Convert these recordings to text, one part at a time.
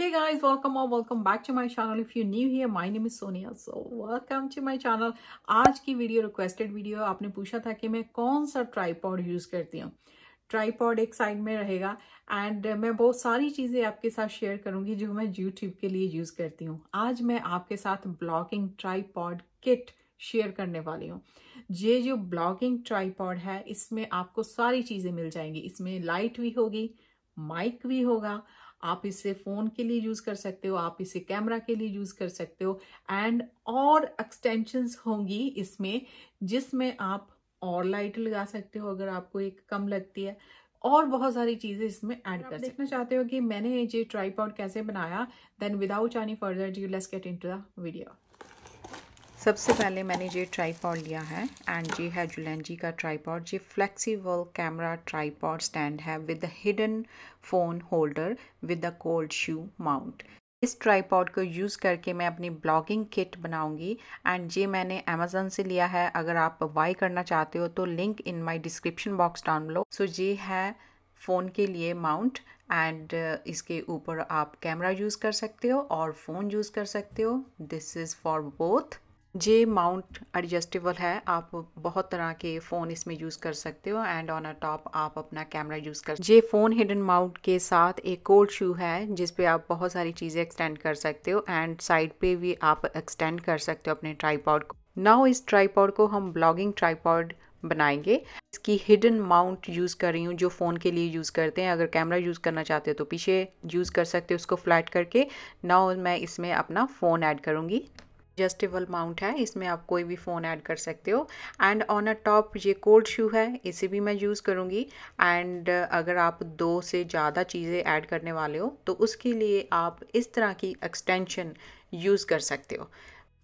hey guys welcome or welcome back to my channel if you're new here my name is sonia so welcome to my channel आज की video requested video आपने पूछा था कि मैं कौन सा ट्राईपॉड यूज करती हूँ ट्राईपॉड एक साइड में रहेगा एंड मैं बहुत सारी चीज़ें आपके साथ शेयर करूंगी जो मैं यूट्यूब के लिए यूज़ करती हूँ आज मैं आपके साथ ब्लॉगिंग ट्राईपॉड किट शेयर करने वाली हूँ ये जो ब्लॉगिंग ट्राईपॉड है इसमें आपको सारी चीज़ें मिल जाएंगी इसमें लाइट भी होगी माइक भी होगा आप इसे फ़ोन के लिए यूज़ कर सकते हो आप इसे कैमरा के लिए यूज़ कर सकते हो एंड और एक्सटेंशंस होंगी इसमें जिसमें आप और लाइट लगा सकते हो अगर आपको एक कम लगती है और बहुत सारी चीज़ें इसमें ऐड कर देखना चाहते हो कि मैंने ये ट्राईपॉड कैसे बनाया then without any further do less get into video सबसे पहले मैंने ये ट्राईपॉड लिया है एंड ये है जी का ट्राईपॉड ये फ्लेक्सिबल कैमरा ट्राईपॉड स्टैंड है with hidden phone holder with a cold shoe mount इस ट्राईपॉड को यूज़ करके मैं अपनी ब्लॉगिंग किट बनाऊंगी एंड ये मैंने अमेज़न से लिया है अगर आप बाई करना चाहते हो तो link in my description box down low so ये है फ़ोन के लिए माउंट एंड uh, इसके ऊपर आप कैमरा यूज़ कर सकते हो और फ़ोन यूज़ कर सकते हो this is for both J mount adjustable है आप बहुत तरह के फ़ोन इसमें यूज़ कर सकते हो एंड ऑन अ टॉप आप अपना कैमरा यूज़ कर जे फ़ोन हिडन माउंट के साथ एक कोल्ड शू है जिस पे आप बहुत सारी चीज़ें एक्सटेंड कर सकते हो एंड साइड पे भी आप एक्सटेंड कर सकते हो अपने ट्राईपॉड को नाउ इस ट्राईपॉड को हम ब्लॉगिंग ट्राईपॉड बनाएंगे इसकी हिडन माउंट यूज़ कर रही हूँ जो फ़ोन के लिए यूज़ करते हैं अगर कैमरा यूज़ करना चाहते हो तो पीछे यूज़ कर सकते हो उसको फ्लैट करके नाउ मैं इसमें अपना फ़ोन ऐड करूँगी एडजस्टेबल माउंट है इसमें आप कोई भी फ़ोन ऐड कर सकते हो एंड ऑन अ टॉप ये कोल्ड शू है इसे भी मैं यूज़ करूँगी एंड अगर आप दो से ज़्यादा चीज़ें ऐड करने वाले हो तो उसके लिए आप इस तरह की एक्सटेंशन यूज़ कर सकते हो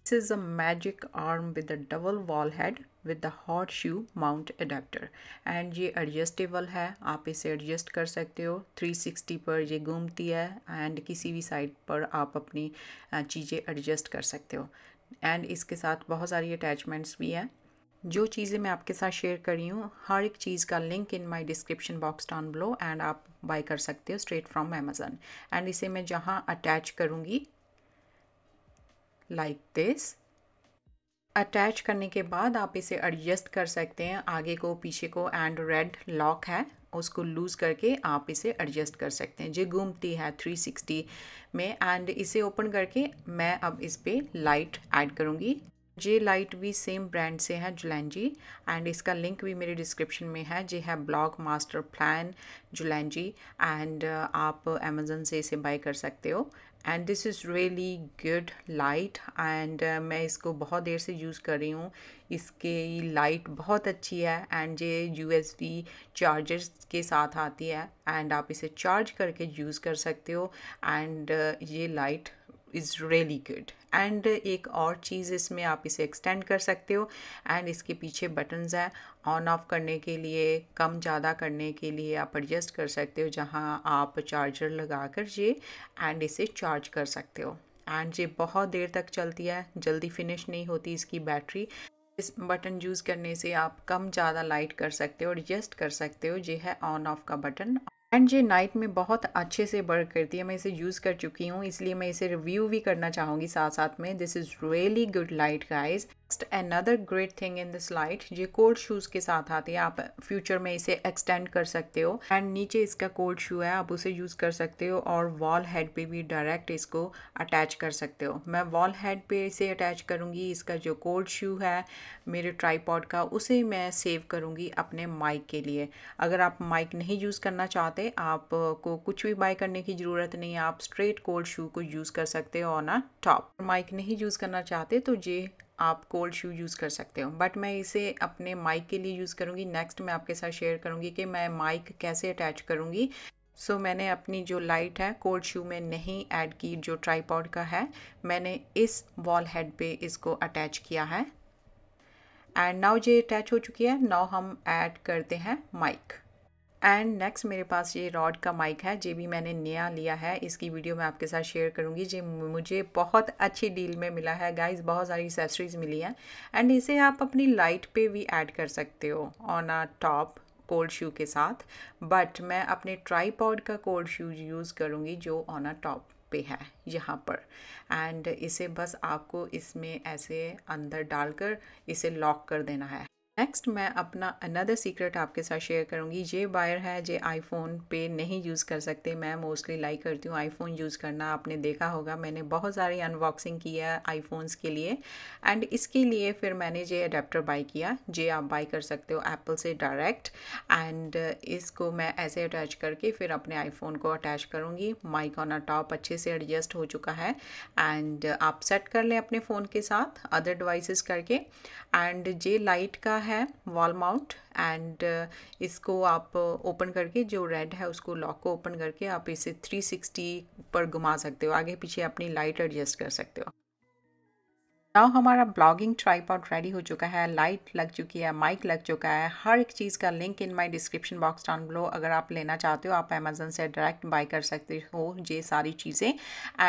This is a magic arm with a double wall head with the hot shoe mount adapter and ये एडजस्टेबल है आप इसे एडजस्ट कर सकते हो 360 पर ये घूमती है एंड किसी भी side पर आप अपनी चीज़ें एडजस्ट कर सकते हो एंड इसके साथ बहुत सारी अटैचमेंट्स भी हैं जो चीज़ें मैं आपके साथ शेयर कर रही हूँ हर एक चीज़ का link in my description box down below and आप बाय कर सकते हो स्ट्रेट फ्रॉम अमेज़न एंड इसे मैं जहाँ अटैच करूँगी लाइक दिस अटैच करने के बाद आप इसे एडजस्ट कर सकते हैं आगे को पीछे को एंड रेड लॉक है उसको लूज़ करके आप इसे एडजस्ट कर सकते हैं जो घूमती है 360 में एंड इसे ओपन करके मैं अब इस पर लाइट ऐड करूँगी जे लाइट भी सेम ब्रांड से है जुलैन जी एंड इसका लिंक भी मेरे डिस्क्रिप्शन में है जे है ब्लॉग मास्टर प्लान जुलैन जी एंड uh, आप अमेजोन से इसे बाय कर सकते हो and this is really good light and मैं इसको बहुत देर से यूज़ कर रही हूँ इसकी लाइट बहुत अच्छी है एंड ये यू एस डी चार्जर्स के साथ आती है एंड आप इसे चार्ज करके यूज़ कर सकते हो एंड uh, ये light is really good and एक और चीज़ इसमें आप इसे एक्सटेंड कर सकते हो एंड इसके पीछे बटन्स हैं ऑन ऑफ करने के लिए कम ज़्यादा करने के लिए आप एडजस्ट कर सकते हो जहाँ आप चार्जर लगा कर ये एंड इसे चार्ज कर सकते हो एंड ये बहुत देर तक चलती है जल्दी फिनिश नहीं होती इसकी बैटरी इस बटन यूज़ करने से आप कम ज़्यादा लाइट कर सकते हो एडजस्ट कर सकते हो ये है ऑन ऑफ का बटन एंड ये नाइट में बहुत अच्छे से वर्क करती है मैं इसे यूज़ कर चुकी हूँ इसलिए मैं इसे रिव्यू भी करना चाहूँगी साथ साथ में this is really good light guys next another great thing in this light ये कोल्ड शूज़ के साथ आती है आप फ्यूचर में इसे एक्सटेंड कर सकते हो एंड नीचे इसका कोल्ड शू है आप उसे यूज़ कर सकते हो और वॉल हेड पे भी डायरेक्ट इसको अटैच कर सकते हो मैं वॉल हेड पे इसे अटैच करूँगी इसका जो कोल्ड शू है मेरे ट्राईपॉड का उसे मैं सेव करूँगी अपने माइक के लिए अगर आप माइक नहीं यूज़ करना चाहते आपको कुछ भी बाय करने की ज़रूरत नहीं है आप स्ट्रेट कोल्ड शू को यूज़ कर सकते हो ऑन अ टॉप माइक नहीं यूज़ करना चाहते तो ये आप कोल्ड शू यूज़ कर सकते हो बट मैं इसे अपने माइक के लिए यूज़ करूँगी नेक्स्ट मैं आपके साथ शेयर करूँगी कि मैं माइक कैसे अटैच करूँगी सो so, मैंने अपनी जो लाइट है कोल्ड शू में नहीं ऐड की जो ट्राईपॉड का है मैंने इस वॉल हेड पे इसको अटैच किया है एंड नाउ ये अटैच हो चुकी है नाउ हम ऐड करते हैं माइक एंड नेक्स्ट मेरे पास ये रॉड का माइक है जो भी मैंने नया लिया है इसकी वीडियो मैं आपके साथ शेयर करूँगी जो मुझे बहुत अच्छी डील में मिला है गाइस बहुत सारी एक्सेसरीज़ मिली हैं एंड इसे आप अपनी लाइट पे भी ऐड कर सकते हो on a top cold shoe के साथ बट मैं अपने ट्राईपॉड का कोल्ड शू यूज़ करूँगी जो ऑन आ टॉप पे है यहाँ पर एंड इसे बस आपको इसमें ऐसे अंदर डालकर इसे लॉक कर देना है नेक्स्ट मैं अपना अनदर सीक्रेट आपके साथ शेयर करूंगी ये बायर है जे आईफोन पे नहीं यूज़ कर सकते मैं मोस्टली लाइक करती हूँ आईफोन यूज़ करना आपने देखा होगा मैंने बहुत सारी अनबॉक्सिंग किया है आईफोन्स के लिए एंड इसके लिए फिर मैंने ये अडेप्टर बाई किया जे आप बाई कर सकते हो एप्पल से डायरेक्ट एंड इसको मैं ऐसे अटैच करके फिर अपने आईफोन को अटैच करूँगी माइक ऑन टॉप अच्छे से एडजस्ट हो चुका है एंड आप सेट कर लें अपने फ़ोन के साथ अदर डिवाइसेस करके एंड जे लाइट का है वॉल माउंट एंड इसको आप ओपन करके जो रेड है उसको लॉक को ओपन करके आप इसे 360 पर घुमा सकते हो आगे पीछे अपनी लाइट एडजस्ट कर सकते हो नाउ हमारा ब्लॉगिंग ट्राईपॉड रेडी हो चुका है लाइट लग चुकी है माइक लग चुका है हर एक चीज़ का link in my description box down below अगर आप लेना चाहते हो आप अमेजोन से डायरेक्ट बाई कर सकते हो ये सारी चीज़ें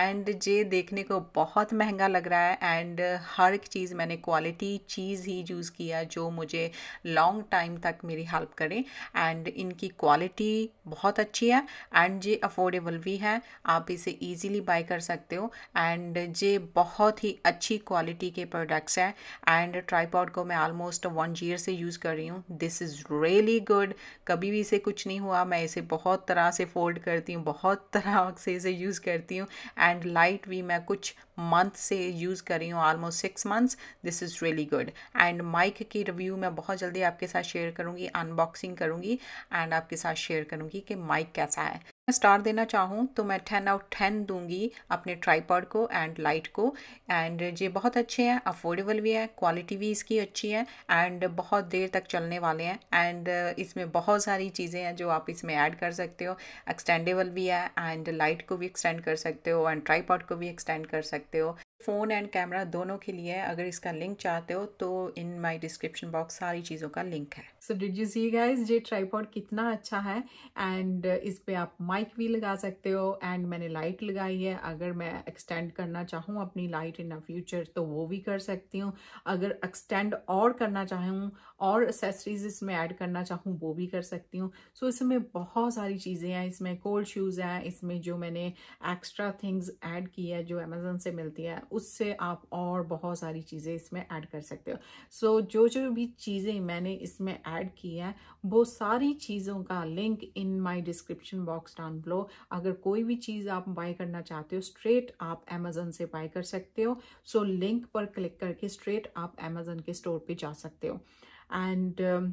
एंड ये देखने को बहुत महंगा लग रहा है एंड हर एक चीज़ मैंने क्वालिटी चीज़ ही यूज़ किया जो मुझे लॉन्ग टाइम तक मेरी हेल्प करें एंड इनकी क्वालिटी बहुत अच्छी है एंड ये अफोर्डेबल भी है आप इसे ईजिली बाई कर सकते हो एंड ये बहुत ही अच्छी क्वालिटी क्वालिटी के प्रोडक्ट्स हैं एंड ट्राईपॉड को मैं ऑलमोस्ट वन ईयर से यूज़ कर रही हूँ दिस इज़ रियली गुड कभी भी इसे कुछ नहीं हुआ मैं इसे बहुत तरह से फोल्ड करती हूँ बहुत तरह से इसे यूज़ करती हूँ एंड लाइट भी मैं कुछ मंथ से यूज़ कर रही हूँ almost six months this is really good and mic की रिव्यू मैं बहुत जल्दी आपके साथ शेयर करूँगी अनबॉक्सिंग करूँगी एंड आपके साथ शेयर करूँगी कि माइक कैसा है स्टार देना चाहूँ तो मैं टेन आउट टेन दूंगी अपने ट्राईपॉड को एंड लाइट को एंड ये बहुत अच्छे हैं अफोर्डेबल भी है क्वालिटी भी इसकी अच्छी है एंड बहुत देर तक चलने वाले हैं एंड इसमें बहुत सारी चीज़ें हैं जो आप इसमें ऐड कर सकते हो एक्सटेंडेबल भी है एंड लाइट को भी एक्सटेंड कर सकते हो एंड ट्राईपॉड को भी एक्सटेंड कर सकते हो फ़ोन एंड कैमरा दोनों के लिए है अगर इसका लिंक चाहते हो तो इन माय डिस्क्रिप्शन बॉक्स सारी चीज़ों का लिंक है so did you see guys ये ट्राईपॉड कितना अच्छा है एंड इस पे आप माइक भी लगा सकते हो एंड मैंने लाइट लगाई है अगर मैं एक्सटेंड करना चाहूँ अपनी लाइट इन फ्यूचर तो वो भी कर सकती हूँ अगर एक्सटेंड और करना चाहूँ और असेसरीज इसमें ऐड करना चाहूँ वो भी कर सकती हूँ सो so, इसमें बहुत सारी चीज़ें हैं इसमें कोल्ड शूज़ हैं इसमें जो मैंने एक्स्ट्रा थिंग्स ऐड की है जो अमेजोन से मिलती है उससे आप और बहुत सारी चीज़ें इसमें ऐड कर सकते हो सो so, जो जो भी चीज़ें मैंने इसमें ऐड की हैं वो सारी चीज़ों का link in my description box down below अगर कोई भी चीज़ आप बाय करना चाहते हो स्ट्रेट आप अमेजन से बाय कर सकते हो सो so, लिंक पर क्लिक करके स्ट्रेट आप अमेजन के स्टोर पर जा सकते हो एंड um,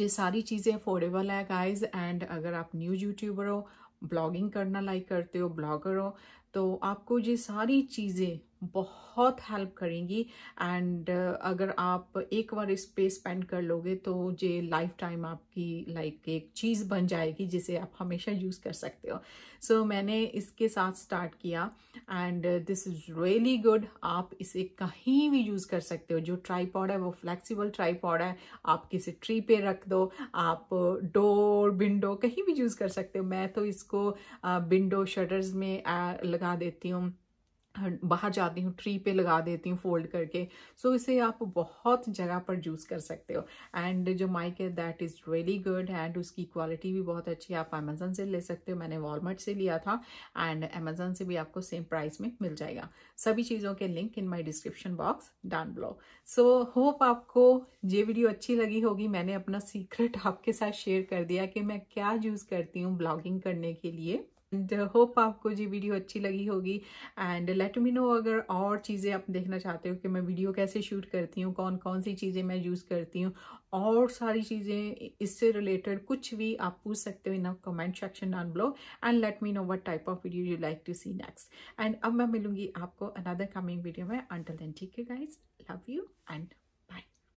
ये सारी चीज़ें अफोर्डेबल है गाइज एंड अगर आप न्यूज यूट्यूबर हो ब्लॉगिंग करना लाइक करते हो ब्लॉगर हो तो आपको ये सारी चीज़ें बहुत हेल्प करेंगी एंड uh, अगर आप एक बार इस पे स्पेंड कर लोगे तो ये लाइफ टाइम आपकी लाइक like, एक चीज़ बन जाएगी जिसे आप हमेशा यूज़ कर सकते हो सो so, मैंने इसके साथ स्टार्ट किया and this is really good आप इसे कहीं भी यूज़ कर सकते हो जो ट्राईपॉड है वो फ्लेक्सिबल ट्राईपॉड है आप किसी ट्री पे रख दो आप डोर uh, विंडो कहीं भी यूज़ कर सकते हो मैं तो इसको विंडो uh, शटर्स में लगा देती हूँ बाहर जाती हूँ ट्री पे लगा देती हूँ फोल्ड करके सो so, इसे आप बहुत जगह पर यूज कर सकते हो एंड जो माइक है that is really good and उसकी क्वालिटी भी बहुत अच्छी है आप अमेजन से ले सकते हो मैंने वॉलमार्ट से लिया था एंड अमेजन से भी आपको सेम प्राइस में मिल जाएगा सभी चीज़ों के link in my description box down below so hope आपको ये वीडियो अच्छी लगी होगी मैंने अपना सीक्रेट आपके साथ शेयर कर दिया कि मैं क्या यूज़ करती हूँ ब्लॉगिंग करने के लिए एंड होप uh, आपको जी वीडियो अच्छी लगी होगी एंड लेट मी नो अगर और चीज़ें आप देखना चाहते हो कि मैं वीडियो कैसे शूट करती हूँ कौन कौन सी चीज़ें मैं यूज़ करती हूँ और सारी चीज़ें इससे रिलेटेड कुछ भी आप पूछ सकते हो in comment section down below and let me know what type of video you like to see next and अब मैं मिलूंगी आपको अनदर कमिंग वीडियो में अंटल दैन ठीक है गाइज लव यू एंड